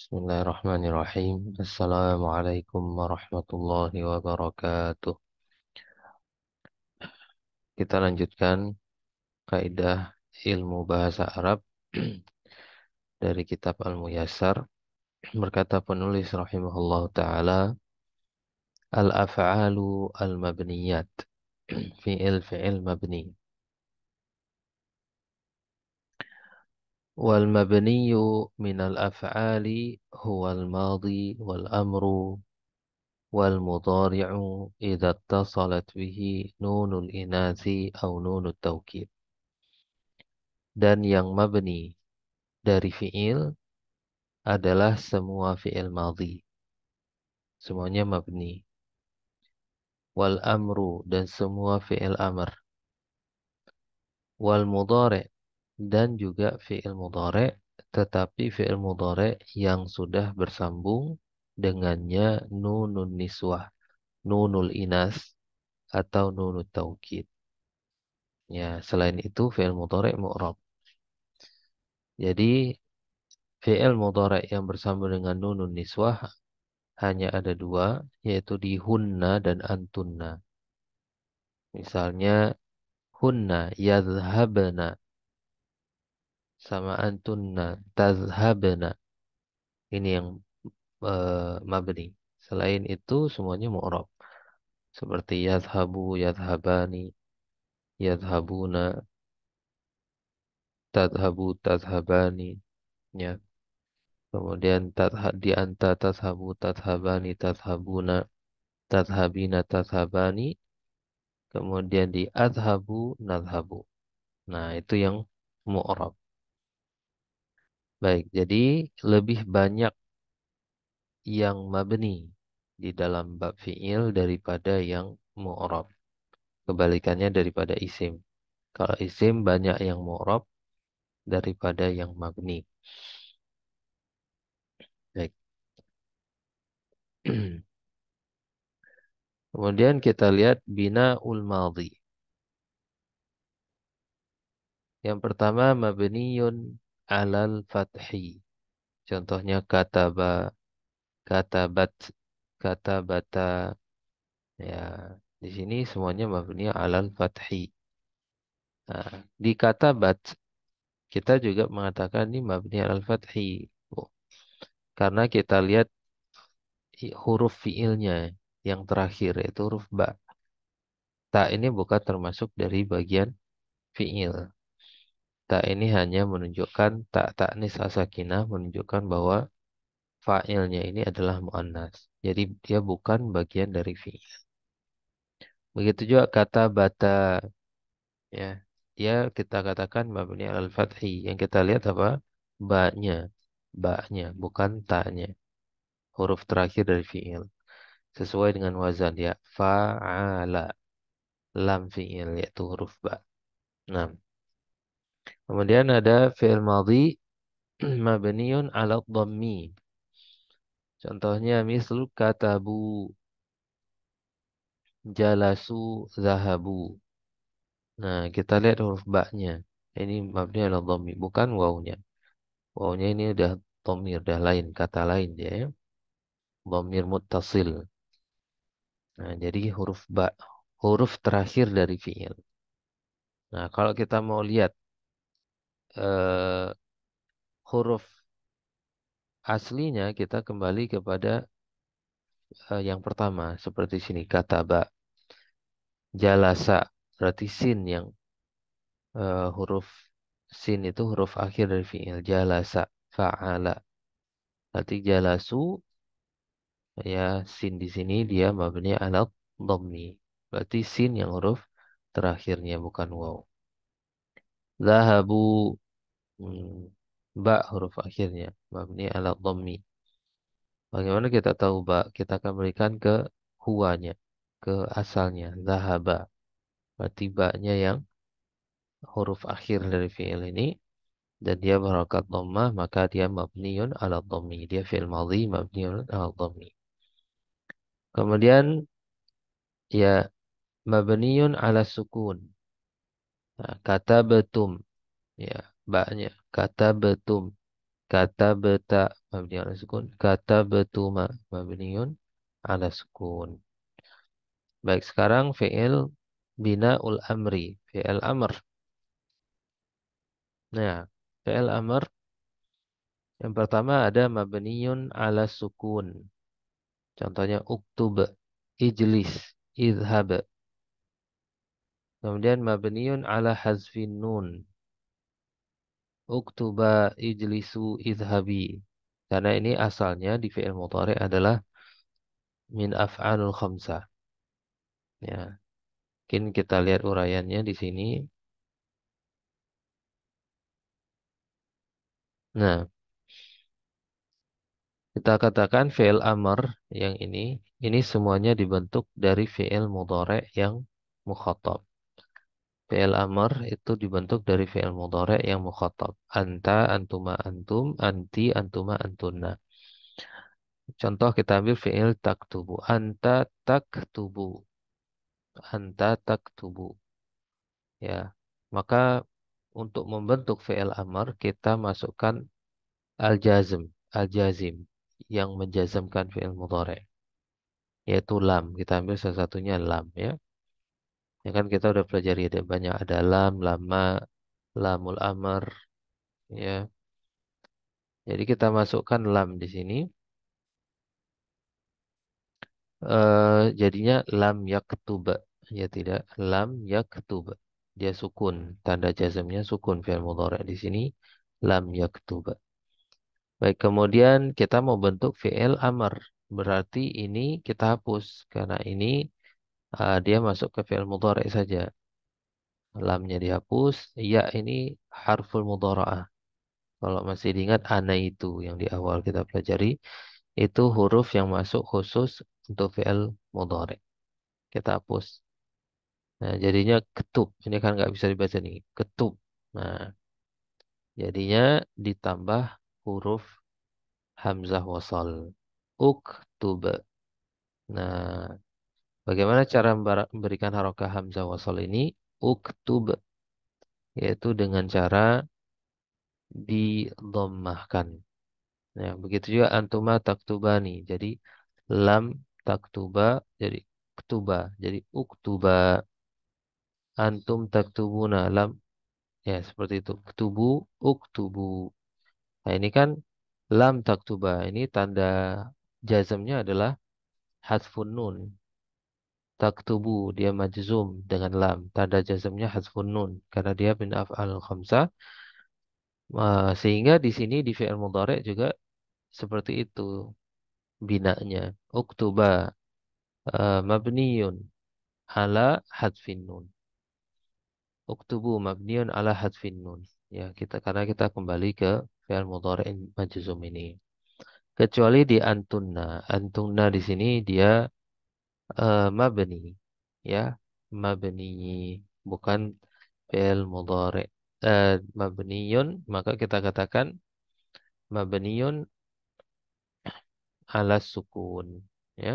Bismillahirrahmanirrahim. Assalamualaikum warahmatullahi wabarakatuh. Kita lanjutkan kaidah ilmu bahasa Arab dari kitab Al-Muyassar. Berkata penulis rahimahullah taala, al-af'alu al-mabniyat. Fi'il fi'il mabni. wal mabniyu minal af'ali huwal madi wal amru wal mudari'u idza ittasalat bihi nunul inasi au nunut taukid dan yang mabni dari fi'il adalah semua fi'il madhi semuanya mabni wal amru dan semua fi'il amr wal mudhari dan juga fi'il mudhari tetapi fi'il mudhari yang sudah bersambung dengannya nunun niswah, nunul inas atau nunut taukid. Ya, selain itu fi'il mudhari mu'rab. Jadi fi'il mudhari yang bersambung dengan nunun niswah hanya ada dua, yaitu di hunna dan antunna. Misalnya hunna yadhabna sama antunna tazhabna ini yang uh, mabni selain itu semuanya mu'rab seperti yathabu yathabani yathabuna tadhabu tadhabani ya kemudian di anta tadhabu tadhabani tadhabuna tadhabina tadhabani kemudian di adhabu nadhabu nah itu yang mu'rab Baik, jadi lebih banyak yang mabni di dalam bab fi'il daripada yang mu'rob. Kebalikannya daripada isim. Kalau isim banyak yang mu'rob daripada yang mabni. Baik. Kemudian kita lihat bina ul madhi. Yang pertama mabniyun alal fathi. Contohnya kata kata bat, kata bata, Ya, di sini semuanya mabni alal fathi. Nah, di bat, kita juga mengatakan ini mabni alal fathi. Oh. Karena kita lihat huruf fiilnya yang terakhir yaitu huruf ba. Ta ini bukan termasuk dari bagian fiil tak ini hanya menunjukkan tak ini asakina menunjukkan bahwa fa'ilnya ini adalah mu'annas. Jadi dia bukan bagian dari fi'il. Begitu juga kata bata ya. Dia kita katakan mabni al fathi. Yang kita lihat apa? Ba-nya. Ba-nya bukan ta-nya. Huruf terakhir dari fi'il. Sesuai dengan wazan ya. Fa'ala. Lam fi'il yaitu huruf ba. 6. Kemudian ada fi'il madhi mabniun 'ala dhammi. Contohnya misal katabu jalasu zahabu. Nah, kita lihat huruf ba-nya. Ini mabni ala dhammi, bukan waw Waunya ini udah dhamir, udah lain, kata lain dia ya. Dhamir muttasil. Nah, jadi huruf ba, huruf terakhir dari fi'il. Nah, kalau kita mau lihat uh, huruf aslinya kita kembali kepada uh, yang pertama seperti sini kata ba jalasa berarti sin yang uh, huruf sin itu huruf akhir dari fi'il jalasa fa'ala berarti jalasu ya sin di sini dia mabni ala domni berarti sin yang huruf terakhirnya bukan waw Zahabu hmm, ba huruf akhirnya mabni ala dhammi. Bagaimana kita tahu ba? Kita akan berikan ke huanya ke asalnya zahaba. Berarti ba-nya yang huruf akhir dari fi'il ini dan dia berharokat dhammah maka dia mabniun ala dhammi. Dia fi'il madhi mabniun ala dhammi. Kemudian ya mabniun ala sukun Nah, kata betum. Ya, banyak. Kata betum. Kata beta. Mabni ala sukun. Kata betuma. Mabniun ala sukun. Baik, sekarang fi'il bina'ul amri. Fi'il amr. Nah, fi'il amr. Yang pertama ada mabniun ala sukun. Contohnya uktub, ijlis, idhab. Kemudian mabniun ala hazfin nun. Uktuba ijlisu idhabi. Karena ini asalnya di fi'il mutari adalah min af'alul khamsa. Ya. Mungkin kita lihat uraiannya di sini. Nah, kita katakan fi'il amr yang ini, ini semuanya dibentuk dari fi'il mudhari' yang mukhatab. Fi'il amr itu dibentuk dari fi'il mudhari yang mukhatab. Anta, antuma, antum, anti, antuma, antuna. Contoh kita ambil fi'il taktubu. Anta tak taktubu. Anta tak taktubu. Ya, maka untuk membentuk fi'il amr kita masukkan al-jazm, al-jazim yang menjazmkan fi'il mudhari yaitu lam. Kita ambil salah satunya lam ya. Ya kan kita udah pelajari ada banyak ada lam, lama, lamul amar ya. Jadi kita masukkan lam di sini. Uh, jadinya lam yaktuba ya tidak lam yaktuba dia sukun tanda jazmnya sukun fi'il mudhari di sini lam yaktuba baik kemudian kita mau bentuk fi'il amar berarti ini kita hapus karena ini uh, dia masuk ke fi'il mudhari saja. Lamnya dihapus, ya ini harful mudhara'ah. Kalau masih diingat ana itu yang di awal kita pelajari itu huruf yang masuk khusus untuk fi'il mudhari. Kita hapus. Nah, jadinya ketub. Ini kan nggak bisa dibaca nih. Ketub. Nah, jadinya ditambah huruf hamzah wasal. Uktub. Nah, Bagaimana cara memberikan harokah hamzah wasol ini? Uktub. Yaitu dengan cara didomahkan. Ya, begitu juga antuma taktubani. Jadi lam taktuba jadi ktuba. Jadi uktuba. Antum taktubuna lam. Ya, seperti itu. Ktubu, uktubu. Nah, ini kan lam taktuba. Ini tanda jazamnya adalah hadfun nun taktubu dia majzum dengan lam tanda jazmnya hasfun nun karena dia bin af'al khamsa sehingga di sini di fi'il mudhari juga seperti itu binanya uktuba mabniun eh, mabniyun ala hadfin nun uktubu mabniyun ala hadfin nun ya kita karena kita kembali ke fi'il mudhari majzum ini kecuali di antunna antunna di sini dia uh, mabni ya mabni bukan fi'il mudhari uh, mabniyun maka kita katakan mabniyun ala sukun ya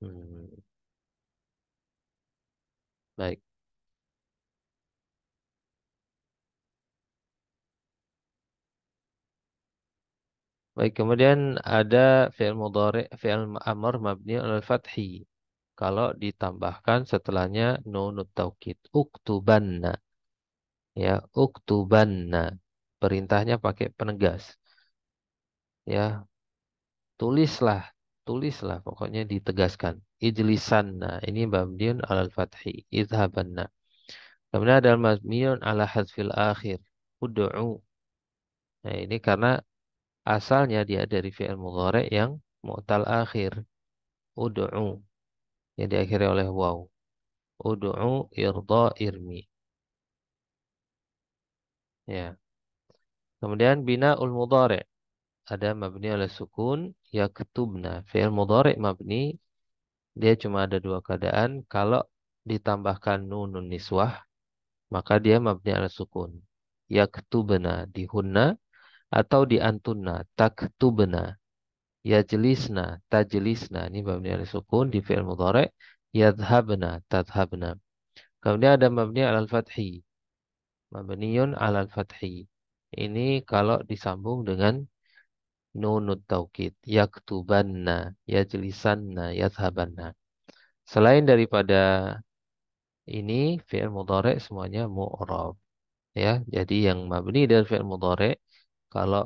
hmm. baik Baik, kemudian ada fi'il mudhari, fi'il amr mabni al fathi. Kalau ditambahkan setelahnya nunut taukid, uktubanna. Ya, uktubanna. Perintahnya pakai penegas. Ya. Tulislah, tulislah pokoknya ditegaskan. Ijlisanna, ini mabniun al fathi, idhabanna. Kemudian ada mabniun ala hadfil akhir, ud'u. Nah, ini karena asalnya dia dari fi'il mudhari yang mu'tal akhir. Ud'u yang diakhiri oleh waw. Ud'u irda irmi. Ya. Kemudian bina ul mudhari. Ada mabni oleh sukun yaktubna. Fi'il mudhari mabni dia cuma ada dua keadaan kalau ditambahkan nunun niswah maka dia mabni ala sukun yaktubna dihunna atau di antunna jelisna tak jelisna ini mabni al sukun di fi'il mudhari yadhhabna tadhhabna kemudian ada mabni al fathi mabniun al fathi ini kalau disambung dengan nunut taukid yaktubanna jelisanna yadhhabanna selain daripada ini fi'il mudhari semuanya mu'rab ya jadi yang mabni dan fi'il mudhari kalau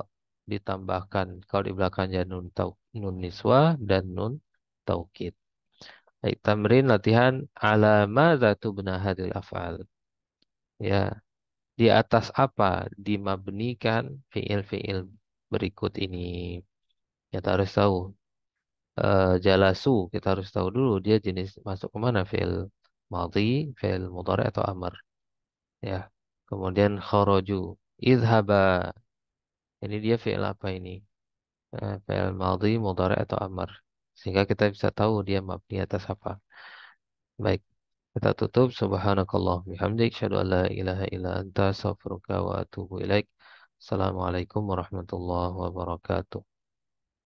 ditambahkan kalau di belakangnya nun tau, nun niswa dan nun taukid. Baik, tamrin latihan ala madza tubna hadil af'al. Ya. Di atas apa dimabnikan fiil-fiil berikut ini? Kita harus tahu. E, jalasu kita harus tahu dulu dia jenis masuk ke mana fiil madhi, fiil mudhari atau amr. Ya. Kemudian kharaju, idhaba ini dia fi'il apa ini? Uh, eh, fi'il madhi, mudhari atau amr. Sehingga kita bisa tahu dia mabni atas apa. Baik. Kita tutup. Subhanakallah bihamdik. Syadu an la ilaha ila anta. Safruka wa atubu ilaik. Assalamualaikum warahmatullahi wabarakatuh.